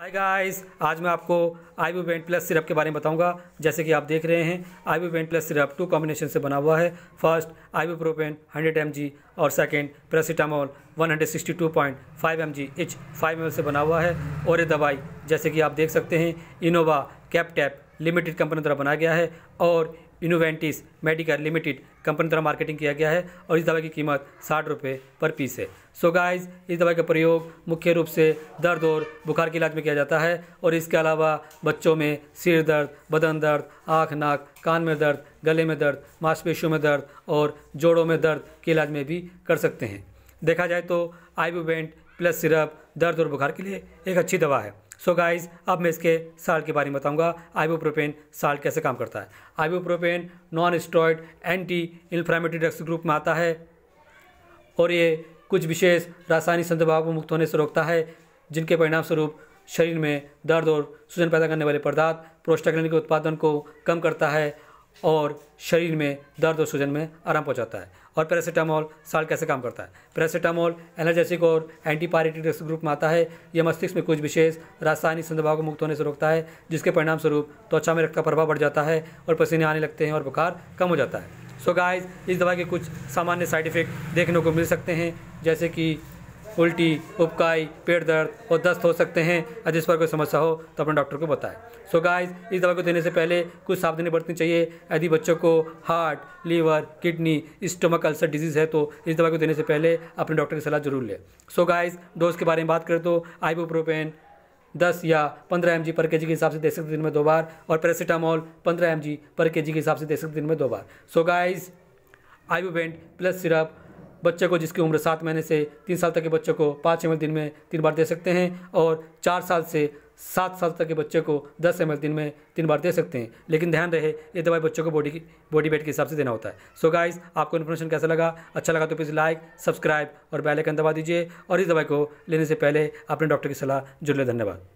hi guys आज मैं आपको Ibuvent plus syrup के बारे में बताऊंगा जैसे कि आप देख रहे हैं Ibuvent plus syrup two combination से बना हुआ है first ibuprofen hundred M और second point 162.5 M G each five M से बना हुआ है और ये दवाई जैसे कि आप देख सकते हैं Innova Captab Limited company द्वारा बनाया गया है और इनोवेंटिस मेडिकल लिमिटेड कंपनी द्वारा मार्केटिंग किया गया है और इस दवाई की कीमत साठ रुपये पर पीस है सो so गाइस इस दवाई का प्रयोग मुख्य रूप से दर्द और बुखार के इलाज में किया जाता है और इसके अलावा बच्चों में सिर दर्द बदन दर्द आँख नाक कान में दर्द गले में दर्द मांसपेशियों में दर्द और जोड़ों में दर्द के इलाज में भी कर सकते हैं देखा जाए तो आईवीवेंट प्लस सिरप दर्द और बुखार के लिए एक अच्छी दवा है सो so गाइस अब मैं इसके साल्ट के बारे में बताऊंगा आइबोप्रोपेन साल्ट कैसे काम करता है ibuprofen non steroid anti inflammatory drugs group में आता है और ये कुछ विशेष रासायनिक संदभाव को मुक्त होने से रोकता है जिनके परिणाम स्वरूप शरीर में दर्द और सूजन पैदा करने वाले पदार्थ प्रोस्टाग्रेन के उत्पादन को कम करता है और शरीर में दर्द और सूजन में आराम पहुंचाता है और पैरासीटामोल साल कैसे काम करता है पैरासीटामोल एनर्जेसिक और एंटीपायरेटिक ग्रुप में आता है यह मस्तिष्क में कुछ विशेष रासायनिक संदभाव को मुक्त होने से रोकता है जिसके परिणाम स्वरूप त्वचा में रक्त का प्रभाव बढ़ जाता है और पसीने आने लगते हैं और बुखार कम हो जाता है सो so गाइस इस दवा के कुछ सामान्य साइड इफ़ेक्ट देखने को मिल सकते हैं जैसे कि उल्टी उपकाई पेट दर्द और दस्त हो सकते हैं और जिस पर कोई समस्या हो तो अपने डॉक्टर को बताएं सो so गाइस इस दवा को देने से पहले कुछ सावधानी बरतनी चाहिए यदि बच्चों को heart liver kidney stomach ulcer disease है तो इस दवा को देने से पहले अपने डॉक्टर की सलाह जरूर लें सो so डोज के बारे में बात करें तो आइबोप्रोपेन दस या पंद्रह एम पर के के हिसाब से दे सकते दिन में दो बार और पैरासीटामोल पंद्रह एम पर के के हिसाब से दे सकते दिन में दो बार so guys Ibuvent plus syrup बच्चे को जिसकी उम्र सात महीने से तीन साल तक के बच्चे को पाँच एम दिन में तीन बार दे सकते हैं और चार साल से सात साल तक के बच्चे को दस एम दिन में तीन बार दे सकते हैं लेकिन ध्यान रहे ये दवाई बच्चों को बॉडी की बॉडी वेट के हिसाब से देना होता है सो so गाइस आपको इन्फॉर्मेशन कैसा लगा अच्छा लगा तो प्लीज़ लाइक सब्सक्राइब और बेल आइकन दबा दीजिए और इस दवाई को लेने से पहले अपने डॉक्टर की सलाह जरूर धन्यवाद